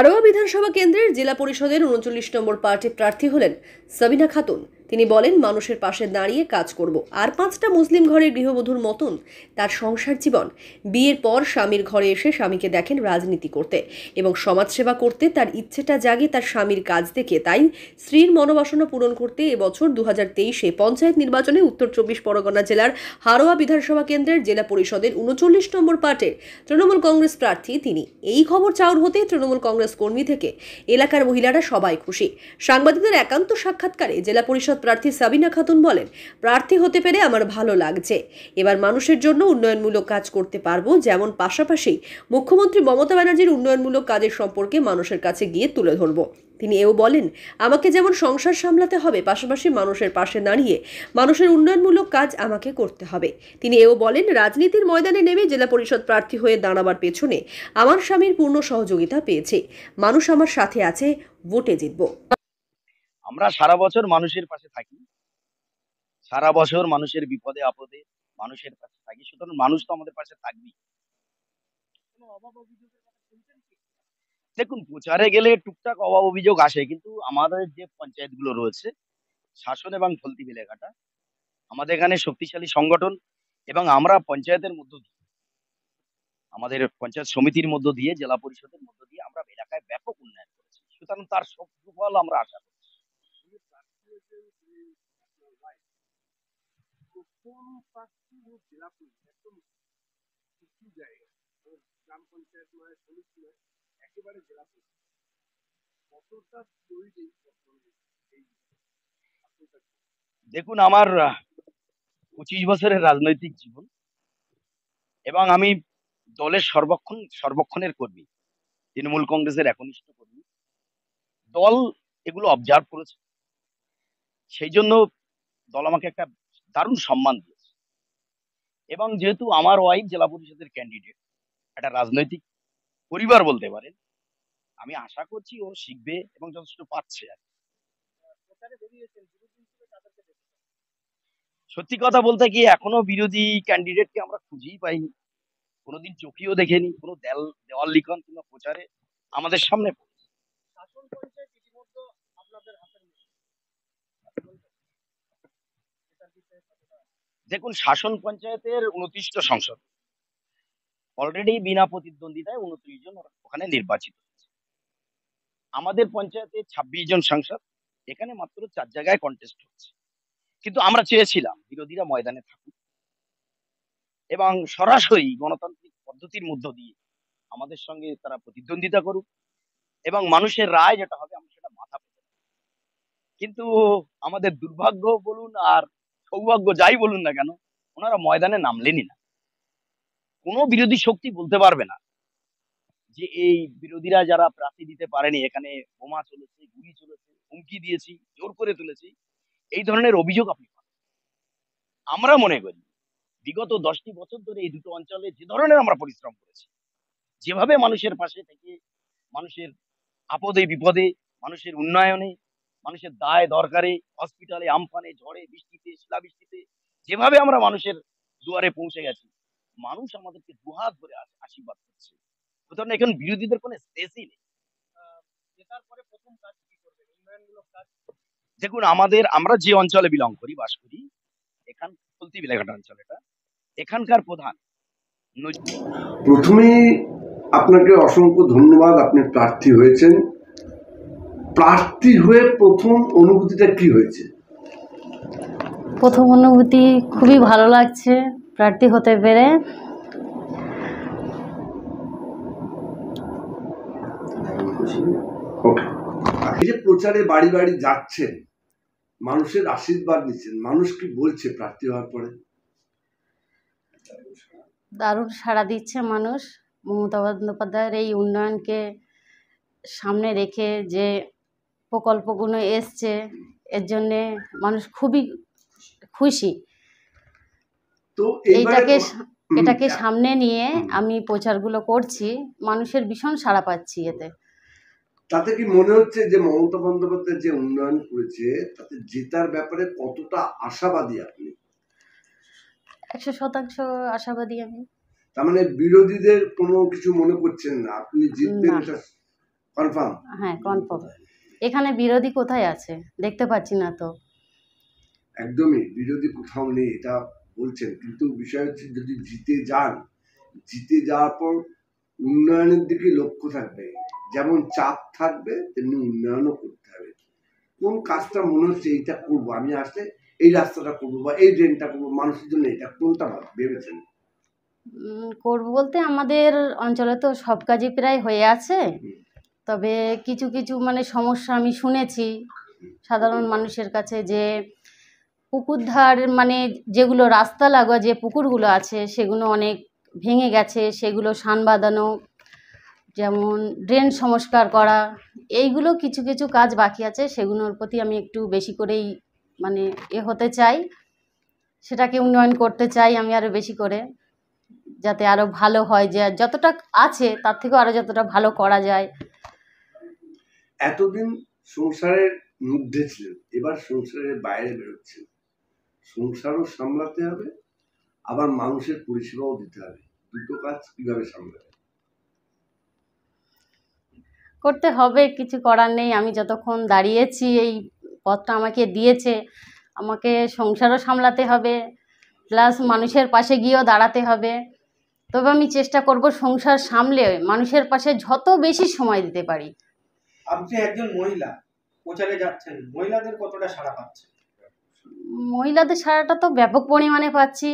হারোয়া বিধানসভা কেন্দ্রের জেলা পরিষদের উনচল্লিশ নম্বর পার্টি প্রার্থী হলেন সাবিনা খাতুন তিনি বলেন মানুষের পাশে দাঁড়িয়ে কাজ করব আর পাঁচটা মুসলিম ঘরের গৃহবধূর মতন তার সংসার জীবন বিয়ের পর স্বামীর ঘরে এসে স্বামীকে দেখেন রাজনীতি করতে এবং সমাজসেবা করতে তার ইচ্ছেটা জাগে তার স্বামীর কাজ দেখে তাই স্ত্রীর মনোবাসনা পূরণ করতে এবছর দু হাজার তেইশে পঞ্চায়েত নির্বাচনে উত্তর চব্বিশ পরগনা জেলার হারোয়া বিধানসভা কেন্দ্রের জেলা পরিষদের উনচল্লিশ নম্বর পার্টির তৃণমূল কংগ্রেস প্রার্থী তিনি এই খবর চাউর হতে তৃণমূল কংগ্রেস কর্মী থেকে এলাকার মহিলারা সবাই খুশি সাংবাদিকদের একান্ত সাক্ষাৎকারে জেলা পরিষদ প্রার্থী সাবিনা খাতুন বলেন প্রার্থী হতে পেরে আমার ভালো লাগছে এবার মানুষের জন্য উন্নয়নমূলক কাজ করতে পারবো যেমন পাশাপাশি মুখ্যমন্ত্রী মমতা ব্যানার্জির উন্নয়নমূলক কাজের সম্পর্কে মানুষের কাছে গিয়ে তুলে ধরব তিনি এও বলেন আমাকে যেমন সংসার সামলাতে হবে পাশাপাশি মানুষের পাশে দাঁড়িয়ে মানুষের উন্নয়নমূলক কাজ আমাকে করতে হবে তিনি এও বলেন রাজনীতির ময়দানে নেমে জেলা পরিষদ প্রার্থী হয়ে দাঁড়াবার পেছনে আমার স্বামীর পূর্ণ সহযোগিতা পেয়েছে মানুষ আমার সাথে আছে ভোটে জিতব আমরা সারা বছর মানুষের পাশে থাকি সারা বছর মানুষের বিপদে আপদে মানুষের পাশে থাকি সুতরাং মানুষ তো আমাদের পাশে থাকবেই দেখুন প্রচারে গেলে টুকটাক অভাব অভিযোগ আসে কিন্তু আমাদের যে পঞ্চায়েতগুলো রয়েছে শাসন এবং ফলতি এলাকাটা আমাদের এখানে শক্তিশালী সংগঠন এবং আমরা পঞ্চায়েতের মধ্য দিয়ে আমাদের পঞ্চায়েত সমিতির মধ্য দিয়ে জেলা পরিষদের মধ্য দিয়ে আমরা এলাকায় ব্যাপক উন্নয়ন করেছি সুতরাং তার সুফল আমরা আশা por দেখুন আমার পঁচিশ বছরের রাজনৈতিক জীবন এবং আমি দলের সর্বক্ষণ সর্বক্ষণের কর্মী তৃণমূল কংগ্রেসের একনিষ্ঠ কর্মী দল এগুলো অবজার্ভ করেছে সেই জন্য দল আমাকে একটা দারুণ সম্মান দিয়েছে এবং যেহেতু আমার ওয়াইফ জেলা পরিষদের ক্যান্ডিডেট একটা রাজনৈতিক পরিবার বলতে পারেন আমি আশা করছি ও শিখবে এবং যথেষ্ট পাচ্ছে আর সত্যি কথা বলতে কি এখনো বিরোধী ক্যান্ডিডেটকে আমরা খুঁজেই পাইনি কোনোদিন চোখেও দেখেনি কোনো দেওয়াল লিখন কিংবা প্রচারে আমাদের সামনে শাসন দেখুন শাসন পঞ্চায়েতের উনত্রিশটা সংসদ অলরেডি বিনা প্রতিদ্বন্দ্বিতায় উনত্রিশ জন ওখানে নির্বাচিত আমাদের পঞ্চায়েতে ছাব্বিশ জন সাংসদ এখানে মাত্র চার জায়গায় কন্টেস্ট হচ্ছে কিন্তু আমরা চেয়েছিলাম বিরোধীরা ময়দানে থাকুক এবং সরাসরি গণতান্ত্রিক পদ্ধতির মধ্য দিয়ে আমাদের সঙ্গে তারা প্রতিদ্বন্দ্বিতা করুক এবং মানুষের রায় যেটা হবে আমরা সেটা মাথা পেতে কিন্তু আমাদের দুর্ভাগ্য বলুন আর সৌভাগ্য যাই বলুন না কেন ওনারা ময়দানে নামলেনই না কোনো বিরোধী শক্তি বলতে পারবে না যে এই বিরোধীরা যারা প্রার্থী দিতে পারেনি এখানে বোমা চলেছে গুলি চলেছে হুমকি দিয়েছি জোর করে তুলেছি এই ধরনের অভিযোগ আপনি আমরা মনে করি বিগত দশটি বছর ধরে এই দুটো অঞ্চলে যে ধরনের আমরা পরিশ্রম করেছি যেভাবে মানুষের পাশে থেকে মানুষের আপদে বিপদে মানুষের উন্নয়নে মানুষের দায় দরকারে হসপিটালে আমফানে ঝড়ে বৃষ্টিতে শিলাবৃষ্টিতে যেভাবে আমরা মানুষের দুয়ারে পৌঁছে গেছি মানুষ আমাদেরকে দুহাত ধরে আশীর্বাদ করছে সুতরাং এখন বিরোধীদের কোনো স্পেসই নেই দেখুন আমাদের আমরা যে অঞ্চলে বিলং করি বাস করি এখান বলতে বিলাঘাটা অঞ্চল এটা এখানকার প্রধান প্রথমে আপনাকে অসংখ্য ধন্যবাদ আপনি প্রার্থী হয়েছেন প্রার্থী হয়ে প্রথম অনুভূতিটা কি হয়েছে প্রথম অনুভূতি খুবই ভালো লাগছে প্রার্থী হতে পেরে এই যে প্রচারে বাড়ি বাড়ি যাচ্ছেন মানুষের আশীর্বাদ নিচ্ছেন মানুষ কি বলছে প্রার্থী হওয়ার পরে দারুণ সাড়া দিচ্ছে মানুষ মমতা বন্দ্যোপাধ্যায়ের এই উন্নয়নকে সামনে রেখে যে প্রকল্পগুলো এসছে এর জন্যে মানুষ খুবই খুশি এইটাকে এটাকে সামনে নিয়ে আমি প্রচারগুলো করছি মানুষের ভীষণ সাড়া পাচ্ছি এতে তাতে কি মনে হচ্ছে যে মমতা বন্দ্যোপাধ্যায় যে উন্নয়ন করেছে তাতে জেতার ব্যাপারে কতটা আশাবাদী আপনি একশো শতাংশ আশাবাদী আমি তার মানে বিরোধীদের কোনো কিছু মনে করছেন না আপনি জিতবেন কনফার্ম হ্যাঁ কনফার্ম এখানে বিরোধী কোথায় আছে দেখতে পাচ্ছি না তো একদমই বিরোধী কোথাও নেই এটা বলছেন কিন্তু বিষয় হচ্ছে যদি জিতে যান জিতে যাওয়ার পর উন্নয়নের দিকে লক্ষ্য থাকবে যেমন চাপ থাকবে তেমনি উন্নয়নও করতে হবে কোন কাজটা মনে হচ্ছে এইটা করবো আমি আসলে এই রাস্তাটা করবো বা এই ড্রেনটা করবো মানুষের জন্য এটা কোনটা ভেবেছেন করব বলতে আমাদের অঞ্চলে তো সব কাজই প্রায় হয়ে আছে তবে কিছু কিছু মানে সমস্যা আমি শুনেছি সাধারণ মানুষের কাছে যে পুকুর ধার মানে যেগুলো রাস্তা লাগোয়া যে পুকুরগুলো আছে সেগুলো অনেক ভেঙে গেছে সেগুলো সান বাঁধানো যেমন ড্রেন সংস্কার করা এইগুলো কিছু কিছু কাজ বাকি আছে সেগুলোর প্রতি আমি একটু বেশি করেই মানে এ হতে চাই সেটাকে উন্নয়ন করতে চাই আমি আরও বেশি করে যাতে আরও ভালো হয় যে যতটা আছে তার থেকেও আরও যতটা ভালো করা যায় এতদিন সংসারের মধ্যে ছিলেন এবার সংসারের বাইরে বেরোচ্ছেন সংসারও সামলাতে হবে আবার মানুষের পরিষেবাও দিতে হবে দুটো কাজ কিভাবে সামলাবে করতে হবে কিছু করার নেই আমি যতক্ষণ দাঁড়িয়েছি এই পথটা আমাকে দিয়েছে আমাকে সংসারও সামলাতে হবে প্লাস মানুষের পাশে গিয়েও দাঁড়াতে হবে তবে আমি চেষ্টা করব সংসার সামলে মানুষের পাশে যত বেশি সময় দিতে পারি আপনি একজন মহিলা প্রচারে যাচ্ছেন মহিলাদের কতটা সাড়া পাচ্ছেন মহিলাদের সাড়াটা তো ব্যাপক পরিমাণে পাচ্ছি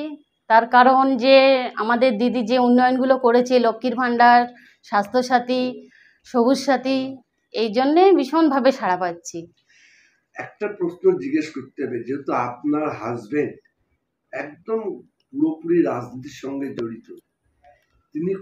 তার কারণ যে আমাদের দিদি যে উন্নয়নগুলো করেছে লক্ষ্মীর ভাণ্ডার স্বাস্থ্যসাথী সবুজ সাথী এই জন্যে ভীষণভাবে সাড়া পাচ্ছি একটা প্রশ্ন জিজ্ঞেস করতে হবে যেহেতু আপনার হাজবেন্ড একদম পুরোপুরি রাজনীতির সঙ্গে জড়িত তিনি